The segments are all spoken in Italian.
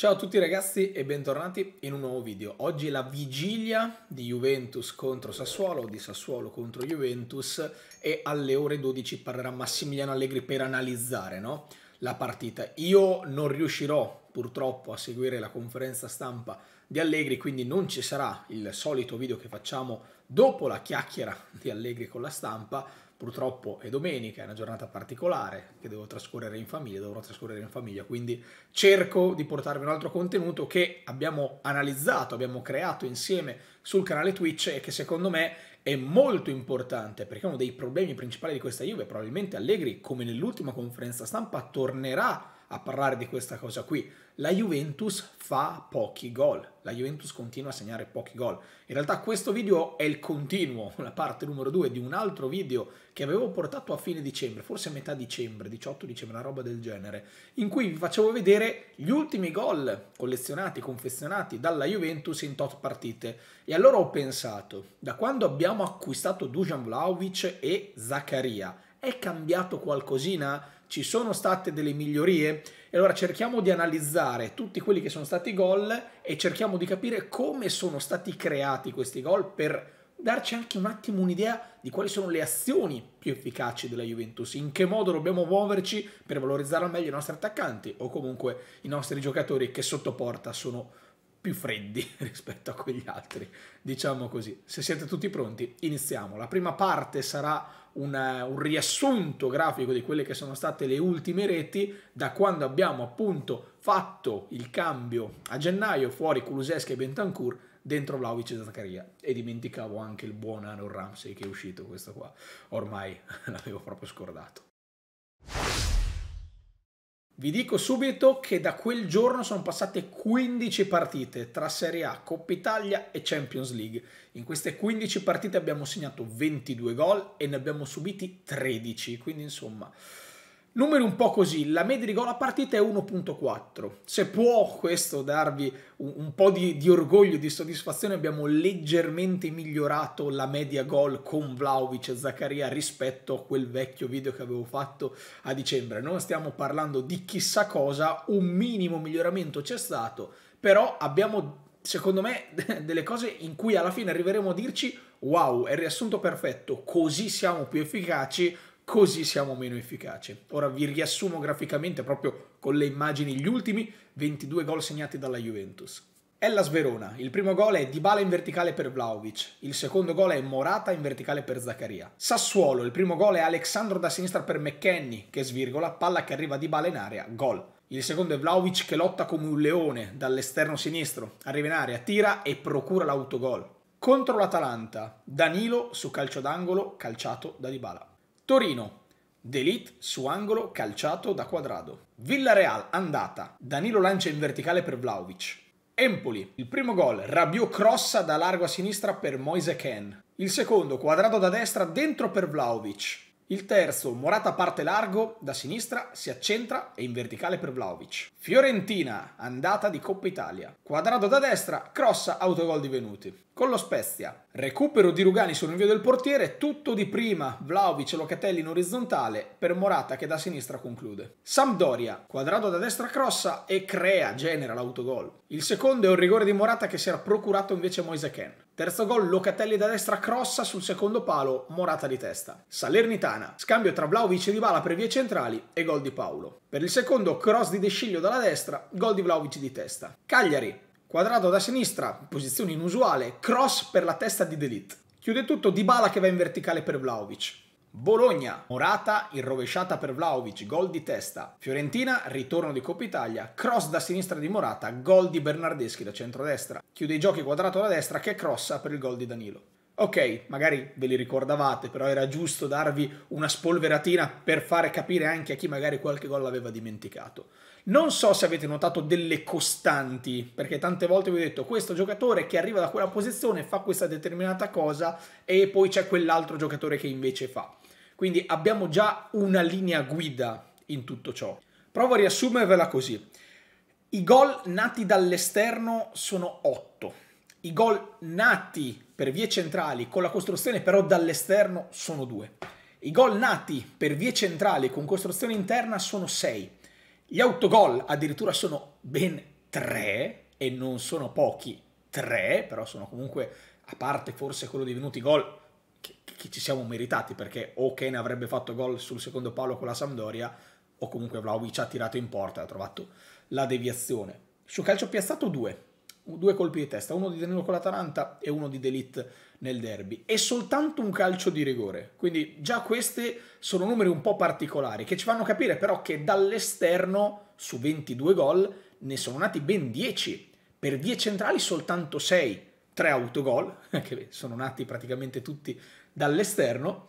Ciao a tutti ragazzi e bentornati in un nuovo video. Oggi è la vigilia di Juventus contro Sassuolo, di Sassuolo contro Juventus e alle ore 12 parlerà Massimiliano Allegri per analizzare no, la partita. Io non riuscirò purtroppo a seguire la conferenza stampa di Allegri, quindi non ci sarà il solito video che facciamo dopo la chiacchiera di Allegri con la stampa, Purtroppo è domenica, è una giornata particolare che devo trascorrere in famiglia, dovrò trascorrere in famiglia, quindi cerco di portarvi un altro contenuto che abbiamo analizzato, abbiamo creato insieme sul canale Twitch e che secondo me è molto importante perché uno dei problemi principali di questa Juve, probabilmente Allegri, come nell'ultima conferenza stampa, tornerà a parlare di questa cosa qui. La Juventus fa pochi gol, la Juventus continua a segnare pochi gol. In realtà questo video è il continuo, la parte numero 2 di un altro video che avevo portato a fine dicembre, forse a metà dicembre, 18 dicembre, una roba del genere, in cui vi facevo vedere gli ultimi gol collezionati, confezionati dalla Juventus in tot partite. E allora ho pensato, da quando abbiamo acquistato Dujan Vlaovic e Zaccaria, è cambiato qualcosina? Ci sono state delle migliorie? E allora cerchiamo di analizzare tutti quelli che sono stati gol e cerchiamo di capire come sono stati creati questi gol per darci anche un attimo un'idea di quali sono le azioni più efficaci della Juventus, in che modo dobbiamo muoverci per valorizzare al meglio i nostri attaccanti o comunque i nostri giocatori che sotto porta sono più freddi rispetto a quegli altri, diciamo così. Se siete tutti pronti, iniziamo. La prima parte sarà una, un riassunto grafico di quelle che sono state le ultime reti da quando abbiamo appunto fatto il cambio a gennaio fuori Kuluseschi e Bentancur dentro Vlaovic e Zaccaria e dimenticavo anche il buon Anor Ramsey che è uscito questo qua ormai l'avevo proprio scordato vi dico subito che da quel giorno sono passate 15 partite tra Serie A, Coppa Italia e Champions League. In queste 15 partite abbiamo segnato 22 gol e ne abbiamo subiti 13, quindi insomma Numeri un po' così, la media di gol a partita è 1.4. Se può questo darvi un, un po' di, di, orgoglio, di soddisfazione, abbiamo leggermente migliorato la media gol con Vlaovic e Zaccaria rispetto a quel vecchio video che avevo fatto a dicembre. Non stiamo parlando di chissà cosa, un minimo miglioramento c'è stato, però abbiamo secondo me, delle cose in cui alla fine arriveremo a dirci wow, è il riassunto perfetto, così siamo più efficaci, così siamo meno efficaci. Ora vi riassumo graficamente proprio con le immagini gli ultimi 22 gol segnati dalla Juventus. Ellas Sverona, il primo gol è Dybala in verticale per Vlaovic, il secondo gol è Morata in verticale per Zaccaria. Sassuolo, il primo gol è Alexandro da sinistra per McKenny, che svirgola, palla che arriva a Dybala in area, gol. Il secondo è Vlaovic che lotta come un leone dall'esterno sinistro, arriva in area, tira e procura l'autogol. Contro l'Atalanta, Danilo su calcio d'angolo calciato da Dybala. Torino. D'Elite su angolo calciato da quadrado. Villareal andata. Danilo lancia in verticale per Vlaovic. Empoli, il primo gol, Rabiot crossa da largo a sinistra per Moise Ken. Il secondo, quadrato da destra dentro per Vlaovic. Il terzo, Morata parte largo, da sinistra si accentra e in verticale per Vlaovic. Fiorentina, andata di Coppa Italia. Quadrato da destra, crossa, autogol di Venuti con lo Spezia. Recupero di Rugani sul rinvio del portiere, tutto di prima, Vlaovic e Locatelli in orizzontale, per Morata che da sinistra conclude. Sampdoria, quadrato da destra crossa e crea, genera l'autogol. Il secondo è un rigore di Morata che si era procurato invece Moise Ken. Terzo gol, Locatelli da destra crossa sul secondo palo, Morata di testa. Salernitana, scambio tra Vlaovic e Dybala per vie centrali e gol di Paolo. Per il secondo, cross di Desciglio dalla destra, gol di Vlaovic di testa. Cagliari, Quadrato da sinistra, posizione inusuale, cross per la testa di Delete. Chiude tutto Dybala che va in verticale per Vlaovic. Bologna, Morata in rovesciata per Vlaovic, gol di testa. Fiorentina, ritorno di Coppa Italia, cross da sinistra di Morata, gol di Bernardeschi da centrodestra. Chiude i giochi quadrato da destra che crossa per il gol di Danilo. Ok, magari ve li ricordavate, però era giusto darvi una spolveratina per fare capire anche a chi magari qualche gol l'aveva dimenticato. Non so se avete notato delle costanti, perché tante volte vi ho detto questo giocatore che arriva da quella posizione fa questa determinata cosa e poi c'è quell'altro giocatore che invece fa. Quindi abbiamo già una linea guida in tutto ciò. Provo a riassumervela così. I gol nati dall'esterno sono 8. I gol nati per vie centrali con la costruzione però dall'esterno sono due. I gol nati per vie centrali con costruzione interna sono 6. Gli autogol addirittura sono ben 3 e non sono pochi, 3, però sono comunque, a parte forse quello dei venuti gol, che, che, ci siamo meritati perché o Kane avrebbe fatto gol sul secondo palo con la Sampdoria o comunque Vlaovic ha tirato in porta e ha trovato la deviazione. Su calcio piazzato 2, due colpi di testa, uno di Danilo con l'Atalanta e uno di Delit nel derby e soltanto un calcio di rigore. Quindi già questi sono numeri un po' particolari che ci fanno capire però che dall'esterno su 22 gol ne sono nati ben 10, per 10 centrali soltanto 6, 3 autogol che sono nati praticamente tutti dall'esterno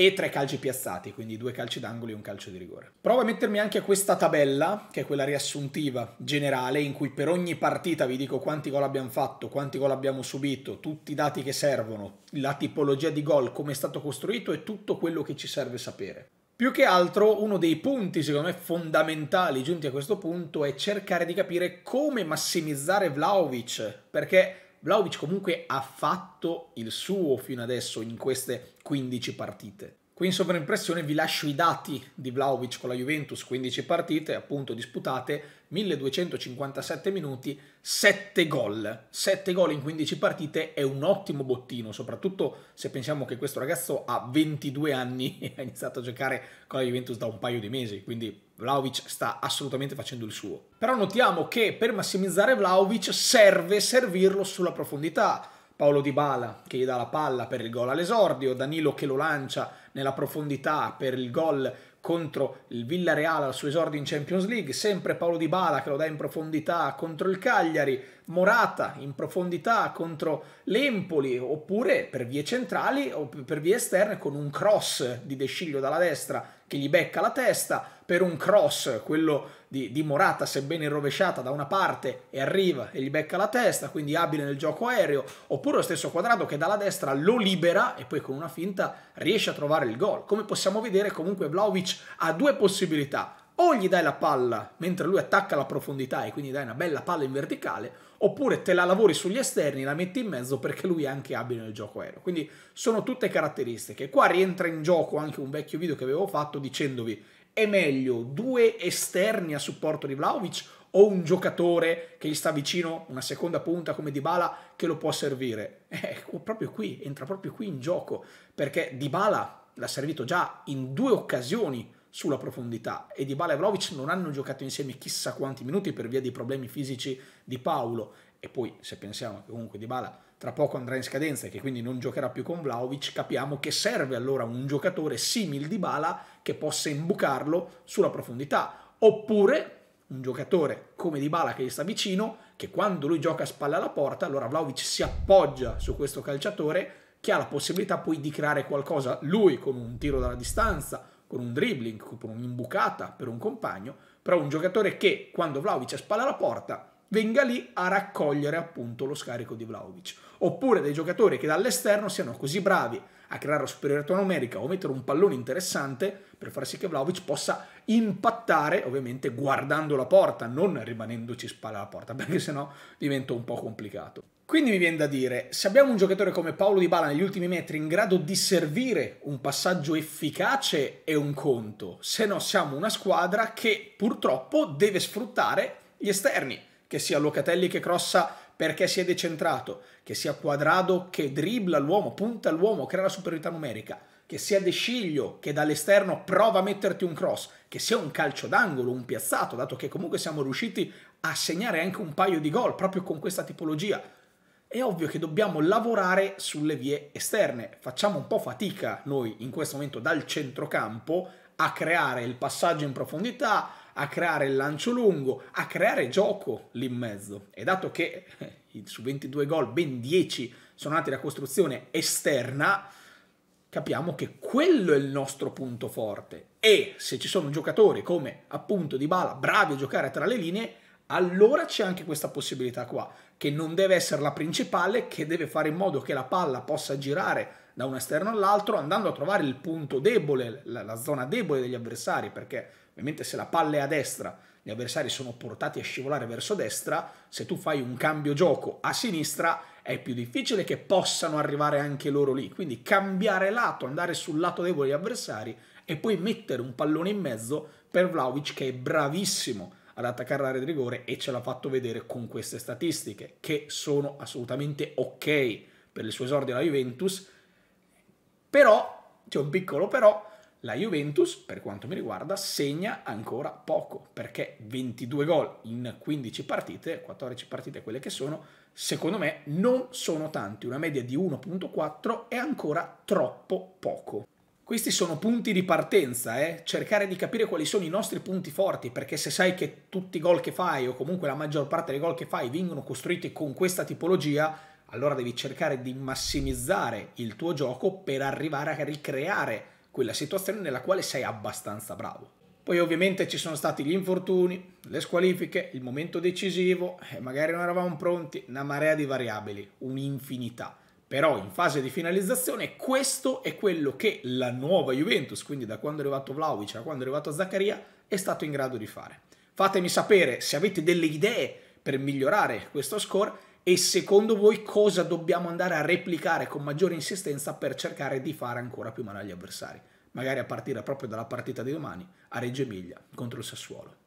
e tre calci piazzati, quindi due calci d'angolo e un calcio di rigore. Provo a mettermi anche questa tabella, che è quella riassuntiva generale, in cui per ogni partita vi dico quanti gol abbiamo fatto, quanti gol abbiamo subito, tutti i dati che servono, la tipologia di gol, come è stato costruito e tutto quello che ci serve sapere. Più che altro uno dei punti, secondo me, fondamentali giunti a questo punto è cercare di capire come massimizzare Vlaovic, perché Vlaovic comunque ha fatto il suo fino adesso in queste 15 partite. Qui in sovraimpressione vi lascio i dati di Vlaovic con la Juventus, 15 partite appunto disputate, 1257 minuti, 7 gol. 7 gol in 15 partite è un ottimo bottino, soprattutto se pensiamo che questo ragazzo ha 22 anni e ha iniziato a giocare con la Juventus da un paio di mesi, quindi Vlaovic sta assolutamente facendo il suo. Però notiamo che per massimizzare Vlaovic serve servirlo sulla profondità Paolo Di Bala che gli dà la palla per il gol all'esordio, Danilo che lo lancia nella profondità per il gol contro il Villareal al suo esordio in Champions League, sempre Paolo Di Bala che lo dà in profondità contro il Cagliari, Morata in profondità contro l'Empoli, oppure per vie centrali o per vie esterne con un cross di Desciglio dalla destra che gli becca la testa, per un cross, quello di, di Morata, sebbene rovesciata da una parte e arriva e gli becca la testa, quindi abile nel gioco aereo, oppure lo stesso quadrato che dalla destra lo libera e poi con una finta riesce a trovare il gol. Come possiamo vedere comunque Vlaovic ha due possibilità, o gli dai la palla mentre lui attacca la profondità e quindi dai una bella palla in verticale, oppure te la lavori sugli esterni, e la metti in mezzo perché lui è anche abile nel gioco aereo. Quindi sono tutte caratteristiche. Qua rientra in gioco anche un vecchio video che avevo fatto dicendovi è meglio due esterni a supporto di Vlaovic o un giocatore che gli sta vicino, una seconda punta come Dybala, che lo può servire? Eh, ecco, proprio qui, entra proprio qui in gioco, perché Dybala l'ha servito già in due occasioni sulla profondità e Dybala e Vlaovic non hanno giocato insieme chissà quanti minuti per via dei problemi fisici di Paolo e poi se pensiamo che comunque Dybala tra poco andrà in scadenza e che quindi non giocherà più con Vlaovic, capiamo che serve allora un giocatore simile di Bala che possa imbucarlo sulla profondità. Oppure un giocatore come Dybala che gli sta vicino, che quando lui gioca a spalle alla porta, allora Vlaovic si appoggia su questo calciatore che ha la possibilità poi di creare qualcosa lui con un tiro dalla distanza, con un dribbling, con un'imbucata per un compagno, però un giocatore che quando Vlaovic è a spalle alla porta venga lì a raccogliere appunto lo scarico di Vlaovic. Oppure dei giocatori che dall'esterno siano così bravi a creare la superiorità numerica o mettere un pallone interessante per far sì che Vlaovic possa impattare, ovviamente guardando la porta, non rimanendoci spalla alla porta, perché sennò diventa un po' complicato. Quindi mi viene da dire, se abbiamo un giocatore come Paolo Di Bala negli ultimi metri in grado di servire un passaggio efficace è un conto, se no siamo una squadra che purtroppo deve sfruttare gli esterni, che sia Locatelli che crossa perché si è decentrato, che sia quadrato che dribbla l'uomo, punta l'uomo, crea la superiorità numerica, che sia De che dall'esterno prova a metterti un cross, che sia un calcio d'angolo, un piazzato, dato che comunque siamo riusciti a segnare anche un paio di gol proprio con questa tipologia. È ovvio che dobbiamo lavorare sulle vie esterne, facciamo un po' fatica noi in questo momento dal centrocampo a creare il passaggio in profondità, a creare il lancio lungo, a creare gioco lì in mezzo. E dato che eh, su 22 gol ben 10 sono nati da costruzione esterna, capiamo che quello è il nostro punto forte. E se ci sono giocatori come appunto Dybala, bravi a giocare tra le linee, allora c'è anche questa possibilità qua, che non deve essere la principale, che deve fare in modo che la palla possa girare da un esterno all'altro, andando a trovare il punto debole, la, la zona debole degli avversari, perché ovviamente se la palla è a destra, gli avversari sono portati a scivolare verso destra, se tu fai un cambio gioco a sinistra è più difficile che possano arrivare anche loro lì, quindi cambiare lato, andare sul lato debole degli avversari e poi mettere un pallone in mezzo per Vlaovic che è bravissimo ad attaccare l'area di rigore e ce l'ha fatto vedere con queste statistiche che sono assolutamente ok per il suo esordio alla Juventus però, c'è un piccolo però, la Juventus, per quanto mi riguarda, segna ancora poco, perché 22 gol in 15 partite, 14 partite quelle che sono, secondo me non sono tanti, una media di 1.4 è ancora troppo poco. Questi sono punti di partenza, eh? cercare di capire quali sono i nostri punti forti, perché se sai che tutti i gol che fai o comunque la maggior parte dei gol che fai vengono costruiti con questa tipologia, allora devi cercare di massimizzare il tuo gioco per arrivare a ricreare quella situazione nella quale sei abbastanza bravo. Poi ovviamente ci sono stati gli infortuni, le squalifiche, il momento decisivo, eh, magari non eravamo pronti, una marea di variabili, un'infinità. Però in fase di finalizzazione questo è quello che la nuova Juventus, quindi da quando è arrivato Vlaovic a quando è arrivato Zaccaria, è stato in grado di fare. Fatemi sapere se avete delle idee per migliorare questo score e secondo voi cosa dobbiamo andare a replicare con maggiore insistenza per cercare di fare ancora più male agli avversari, magari a partire proprio dalla partita di domani a Reggio Emilia contro il Sassuolo.